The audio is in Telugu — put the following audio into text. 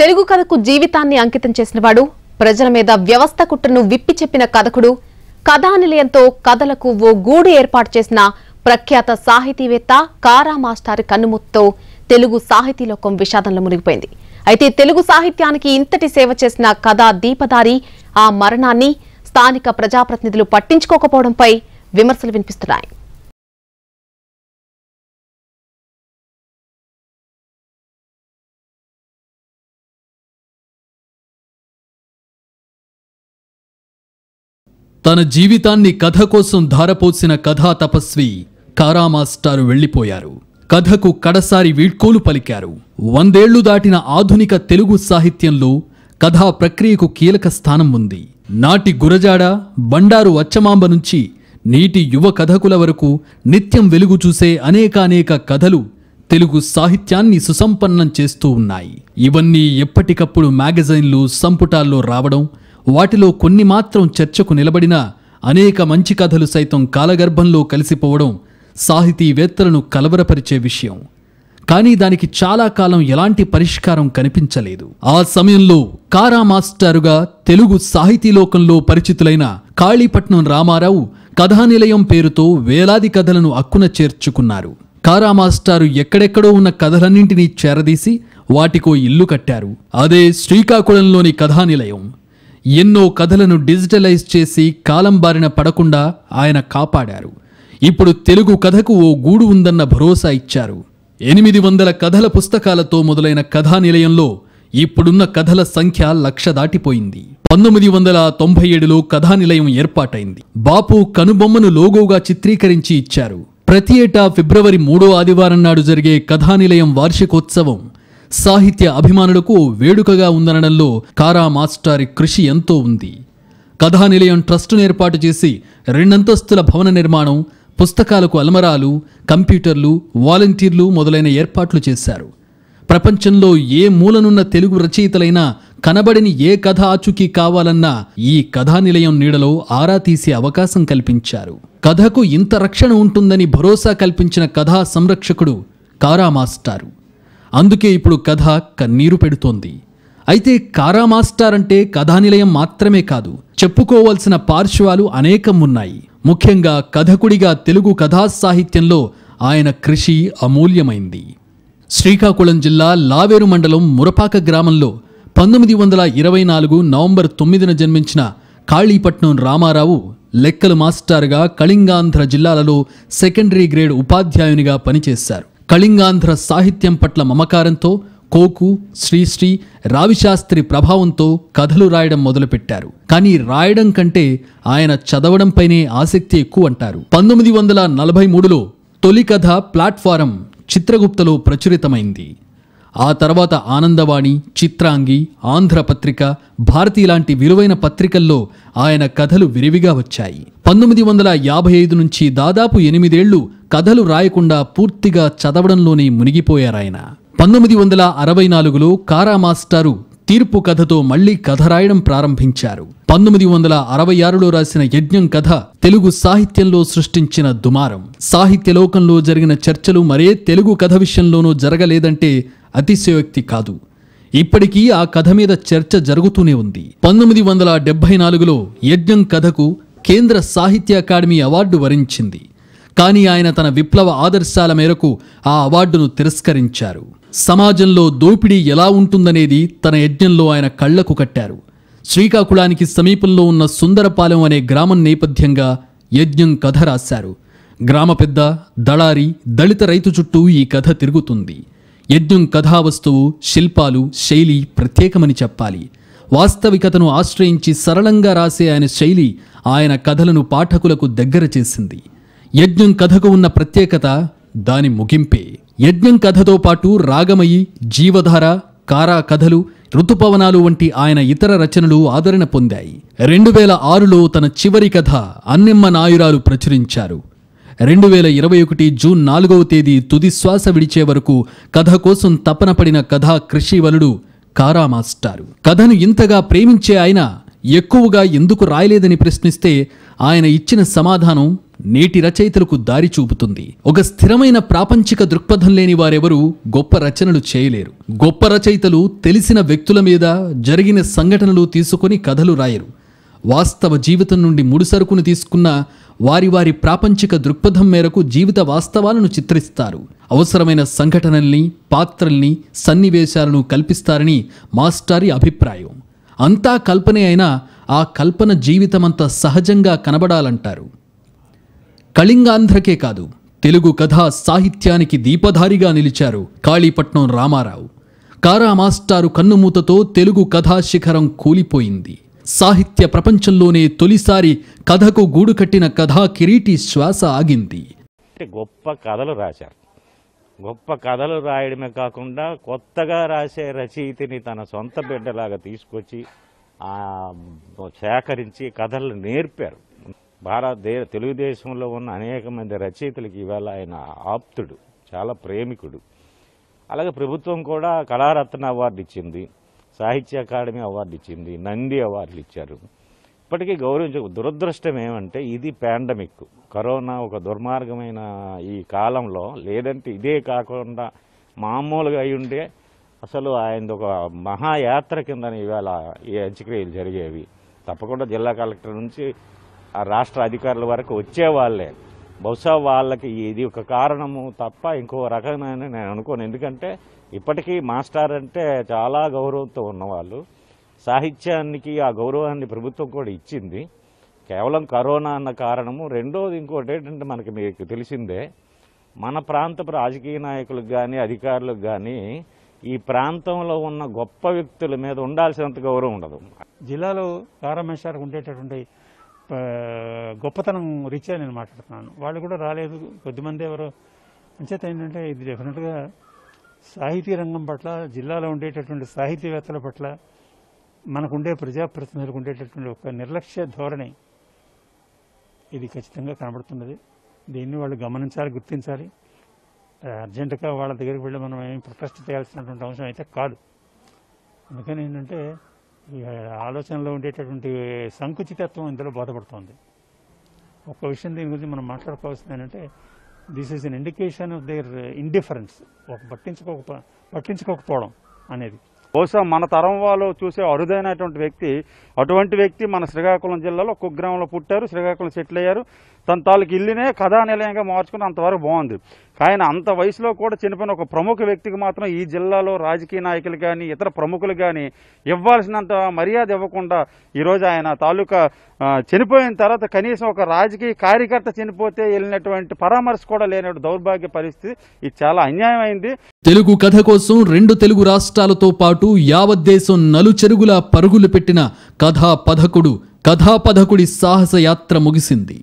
తెలుగు కథకు జీవితాన్ని అంకితం చేసినవాడు ప్రజల మీద వ్యవస్థ కుట్రను విప్పి చెప్పిన కథకుడు కథానిలయంతో కథలకు ఓ గూడు ఏర్పాటు చేసిన ప్రఖ్యాత సాహితీవేత్త కారా మాస్టారి కన్నుముత్తో తెలుగు సాహితీ లోకం విషాదంలో మునిగిపోయింది అయితే తెలుగు సాహిత్యానికి ఇంతటి సేవ చేసిన కథా దీపదారి ఆ మరణాన్ని స్థానిక ప్రజాప్రతినిధులు పట్టించుకోకపోవడంపై విమర్శలు వినిపిస్తున్నాయి తన జీవితాన్ని కథ కోసం ధారపోసిన కథా తపస్వి కారామాస్టారు వెళ్ళిపోయారు కథకు కడసారి వీడ్కోలు పలికారు వందేళ్లు దాటిన ఆధునిక తెలుగు సాహిత్యంలో కథా ప్రక్రియకు కీలక స్థానం ఉంది నాటి గురజాడ బండారు అచ్చమాంబ నుంచి నీటి యువ కథకుల వరకు నిత్యం వెలుగు చూసే అనేకానేక కథలు తెలుగు సాహిత్యాన్ని సుసంపన్నం చేస్తూ ఉన్నాయి ఇవన్నీ ఎప్పటికప్పుడు మ్యాగజైన్లు సంపుటాల్లో రావడం వాటిలో కొన్ని మాత్రం చర్చకు నిలబడిన అనేక మంచి కథలు సైతం కాలగర్భంలో కలిసిపోవడం సాహితీవేత్తలను కలవరపరిచే విషయం కానీ దానికి చాలా కాలం ఎలాంటి పరిష్కారం కనిపించలేదు ఆ సమయంలో కారా మాస్టారుగా తెలుగు సాహితీలోకంలో పరిచితులైన కాళీపట్నం రామారావు కథానిలయం పేరుతో వేలాది కథలను అక్కున చేర్చుకున్నారు కారా మాస్టారు ఎక్కడెక్కడో ఉన్న కథలన్నింటినీ చేరదీసి వాటికో ఇల్లు కట్టారు అదే శ్రీకాకుళంలోని కథానిలయం ఎన్నో కథలను డిజిటలైజ్ చేసి కాలం బారిన పడకుండా ఆయన కాపాడారు ఇప్పుడు తెలుగు కథకు ఓ గూడు ఉందన్న భరోసా ఇచ్చారు ఎనిమిది వందల కథల పుస్తకాలతో మొదలైన కథా నిలయంలో ఇప్పుడున్న కథల సంఖ్య లక్ష దాటిపోయింది పంతొమ్మిది వందల తొంభై ఏడులో కథానిలయం ఏర్పాటైంది బాపు కనుబొమ్మను లోగోగా చిత్రీకరించి ఇచ్చారు ప్రతి ఏటా ఫిబ్రవరి మూడో ఆదివారం నాడు జరిగే కథానిలయం వార్షికోత్సవం సాహిత్య అభిమానులకు వేడుకగా ఉందనడంలో కారా మాస్టారి కృషి ఎంతో ఉంది కథానిలయం ట్రస్టును ఏర్పాటు చేసి రెండంతస్తుల భవన నిర్మాణం పుస్తకాలకు అల్మరాలు కంప్యూటర్లు వాలంటీర్లు మొదలైన ఏర్పాట్లు చేశారు ప్రపంచంలో ఏ మూలనున్న తెలుగు రచయితలైనా కనబడిని ఏ కథ ఆచూకీ కావాలన్నా ఈ కథానిలయం నీడలో ఆరా తీసే అవకాశం కల్పించారు కథకు ఇంత రక్షణ ఉంటుందని భరోసా కల్పించిన కథా సంరక్షకుడు కారా మాస్టారు అందుకే ఇప్పుడు కథ కన్నీరు పెడుతోంది అయితే కారా మాస్టర్ అంటే కథానిలయం మాత్రమే కాదు చెప్పుకోవలసిన పార్శ్వాలు అనేకం ఉన్నాయి ముఖ్యంగా కథకుడిగా తెలుగు కథా సాహిత్యంలో ఆయన కృషి అమూల్యమైంది శ్రీకాకుళం జిల్లా లావేరు మండలం మురపాక గ్రామంలో పంతొమ్మిది వందల ఇరవై నాలుగు నవంబర్ తొమ్మిదిన జన్మించిన కాళీపట్నం రామారావు లెక్కలు మాస్టర్గా కళింగాంధ్ర జిల్లాలలో సెకండరీ గ్రేడ్ ఉపాధ్యాయునిగా పనిచేశారు కళింగాంధ్ర సాహిత్యం పట్ల మమకారంతో కోకు శ్రీశ్రీ రావిశాస్త్రి ప్రభావంతో కథలు రాయడం మొదలుపెట్టారు కానీ రాయడం కంటే ఆయన చదవడంపైనే ఆసక్తి ఎక్కువ అంటారు పంతొమ్మిది వందల నలభై మూడులో తొలి కథ ప్లాట్ఫారం చిత్రగుప్తలో ప్రచురితమైంది ఆ తర్వాత ఆనందవాణి చిత్రాంగి ఆంధ్రపత్రిక భారతి లాంటి విలువైన పత్రికల్లో ఆయన కథలు విరివిగా వచ్చాయి పంతొమ్మిది వందల యాభై ఐదు నుంచి దాదాపు ఎనిమిదేళ్లు కథలు రాయకుండా పూర్తిగా చదవడంలోనే మునిగిపోయారాయన పంతొమ్మిది వందల అరవై నాలుగులో కారా మాస్టారు తీర్పు కథతో మళ్లీ కథ రాయడం ప్రారంభించారు పంతొమ్మిది వందల అరవై ఆరులో రాసిన యజ్ఞం కథ తెలుగు సాహిత్యంలో సృష్టించిన దుమారం సాహిత్య లోకంలో జరిగిన చర్చలు మరే తెలుగు కథ విషయంలోనూ జరగలేదంటే అతిశయోక్తి కాదు ఇప్పటికీ ఆ కథ మీద చర్చ జరుగుతూనే ఉంది పంతొమ్మిది వందల డెబ్బై నాలుగులో యజ్ఞం కథకు కేంద్ర సాహిత్య అకాడమీ అవార్డు వరించింది కానీ ఆయన తన విప్లవ ఆదర్శాల మేరకు ఆ అవార్డును తిరస్కరించారు సమాజంలో దోపిడీ ఎలా ఉంటుందనేది తన యజ్ఞంలో ఆయన కళ్లకు కట్టారు శ్రీకాకుళానికి సమీపంలో ఉన్న సుందరపాలెం అనే గ్రామం నేపథ్యంగా యజ్ఞం కథ రాశారు గ్రామ పెద్ద దళారి దళిత రైతు చుట్టూ ఈ కథ తిరుగుతుంది యజ్ఞం కథావస్తువు శిల్పాలు శైలి ప్రత్యేకమని చెప్పాలి వాస్తవికతను ఆశ్రయించి సరళంగా రాసే ఆయన శైలి ఆయన కథలను పాఠకులకు దగ్గర చేసింది యజ్ఞం కథకు ఉన్న ప్రత్యేకత దాని ముగింపే యజ్ఞం కథతో పాటు రాగమయి జీవధార కారా కథలు ఋతుపవనాలు వంటి ఆయన ఇతర రచనలు ఆదరణ పొందాయి రెండు వేల ఆరులో తన చివరి కథ అన్నెమ్మ నాయురాలు ప్రచురించారు రెండు వేల ఇరవై ఒకటి జూన్ నాలుగవ తేదీ తుది శ్వాస విడిచే వరకు కథ కోసం తపన పడిన కథా కృషివలుడు కారా మాస్టారు కథను ఇంతగా ప్రేమించే ఆయన ఎక్కువగా ఎందుకు రాయలేదని ప్రశ్నిస్తే ఆయన ఇచ్చిన సమాధానం నేటి రచయితలకు దారి చూపుతుంది ఒక స్థిరమైన ప్రాపంచిక దృక్పథం లేని వారెవరూ గొప్ప రచనలు చేయలేరు గొప్ప రచయితలు తెలిసిన వ్యక్తుల మీద జరిగిన సంఘటనలు తీసుకుని కథలు రాయరు వాస్తవ జీవితం నుండి ముడిసరుకును తీసుకున్న వారి వారి ప్రాపంచిక దృక్పథం మేరకు జీవిత వాస్తవాలను చిత్రిస్తారు అవసరమైన సంఘటనల్ని పాత్రల్ని సన్నివేశాలను కల్పిస్తారని మాస్టారి అభిప్రాయం అంతా కల్పనే అయినా ఆ కల్పన జీవితమంత సహజంగా కనబడాలంటారు కళింగాంధ్రకే కాదు తెలుగు కథా సాహిత్యానికి దీపధారిగా నిలిచారు కాళీపట్నం రామారావు కారా మాస్టారు కన్నుమూతతో తెలుగు కథా శిఖరం కూలిపోయింది సాహిత్య ప్రపంచంలోనే తొలిసారి కథకు గూడు కట్టిన కథా కిరీటి శ్వాస ఆగింది గొప్ప కథలు రాశారు గొప్ప కథలు రాయడమే కాకుండా కొత్తగా రాసే రచయితని తన సొంత బిడ్డలాగా తీసుకొచ్చి సేకరించి కథలు నేర్పారు భారతదే తెలుగుదేశంలో ఉన్న అనేక మంది రచయితలకు ఇవాళ ఆయన ఆప్తుడు చాలా ప్రేమికుడు అలాగే ప్రభుత్వం కూడా కళారత్న అవార్డు ఇచ్చింది సాహిత్య అకాడమీ అవార్డు ఇచ్చింది నంది అవార్డులు ఇచ్చారు ఇప్పటికీ గౌరవించ దురదృష్టం ఏమంటే ఇది పాండమిక్ కరోనా ఒక దుర్మార్గమైన ఈ కాలంలో లేదంటే ఇదే కాకుండా మామూలుగా అయి ఉంటే అసలు ఆయనది ఒక మహాయాత్ర కింద ఇవాళ ఈ అంత్యక్రియలు జరిగేవి తప్పకుండా జిల్లా కలెక్టర్ నుంచి ఆ రాష్ట్ర అధికారుల వరకు వచ్చేవాళ్ళే బహుశా వాళ్ళకి ఇది ఒక కారణము తప్ప ఇంకో రకమైన నేను అనుకోను ఎందుకంటే ఇప్పటికీ మాస్టర్ అంటే చాలా గౌరవంతో ఉన్నవాళ్ళు సాహిత్యానికి ఆ గౌరవాన్ని ప్రభుత్వం కూడా ఇచ్చింది కేవలం కరోనా అన్న కారణము రెండోది ఇంకోటి ఏంటంటే మనకి మీకు తెలిసిందే మన ప్రాంతపు రాజకీయ నాయకులకు కానీ అధికారులకు కానీ ఈ ప్రాంతంలో ఉన్న గొప్ప వ్యక్తుల మీద ఉండాల్సినంత గౌరవం ఉండదు జిల్లాలో రారామేశ్వరకు ఉండేటటువంటి గొప్పతనం అని నేను మాట్లాడుతున్నాను వాళ్ళు కూడా రాలేదు కొద్దిమంది ఎవరు అంచేత ఏంటంటే ఇది డెఫినెట్గా సాహితీ రంగం పట్ల జిల్లాలో ఉండేటటువంటి సాహితీవేత్తల పట్ల మనకుండే ప్రజాప్రతినిధులకు ఉండేటటువంటి ఒక నిర్లక్ష్య ధోరణి ఇది ఖచ్చితంగా కనబడుతున్నది దీన్ని వాళ్ళు గమనించాలి గుర్తించాలి అర్జెంటుగా వాళ్ళ దగ్గరికి వెళ్ళి మనం ఏమి ప్రొటెస్ట్ చేయాల్సినటువంటి అవసరం అయితే కాదు అందుకని ఏంటంటే ఈ ఆలోచనలో ఉండేటటువంటి సంకుచితత్వం ఇందులో బాధపడుతోంది ఒక్క విషయం దీని గురించి మనం మాట్లాడుకోవాల్సింది ఏంటంటే this is an indication of their indifference ఒక పట్టించుకోక పట్టించుకోకపోవడం అనేది బహుశా మన తరం వాళ్ళు చూసే అరుదైనటువంటి వ్యక్తి అటువంటి వ్యక్తి మన శ్రీకాకుళం జిల్లాలో గ్రామంలో పుట్టారు శ్రీకాకుళం సెటిల్ అయ్యారు తన తాలూకు ఇల్లునే కథానిలయంగా మార్చుకుని అంతవరకు బాగుంది ఆయన అంత వయసులో కూడా చనిపోయిన ఒక ప్రముఖ వ్యక్తికి మాత్రం ఈ జిల్లాలో రాజకీయ నాయకులు కానీ ఇతర ప్రముఖులు కానీ ఇవ్వాల్సినంత మర్యాద ఇవ్వకుండా ఈరోజు ఆయన తాలూకా చనిపోయిన తర్వాత కనీసం ఒక రాజకీయ కార్యకర్త చనిపోతే వెళ్ళినటువంటి పరామర్శ కూడా లేని దౌర్భాగ్య పరిస్థితి ఇది చాలా అన్యాయం అయింది తెలుగు కథ కోసం రెండు తెలుగు రాష్ట్రాలతో పాటు యావత్ దేశం నలుచెరుగులా పరుగులు పెట్టిన కథా పథకుడు కథాపథకుడి సాహసయాత్ర ముగిసింది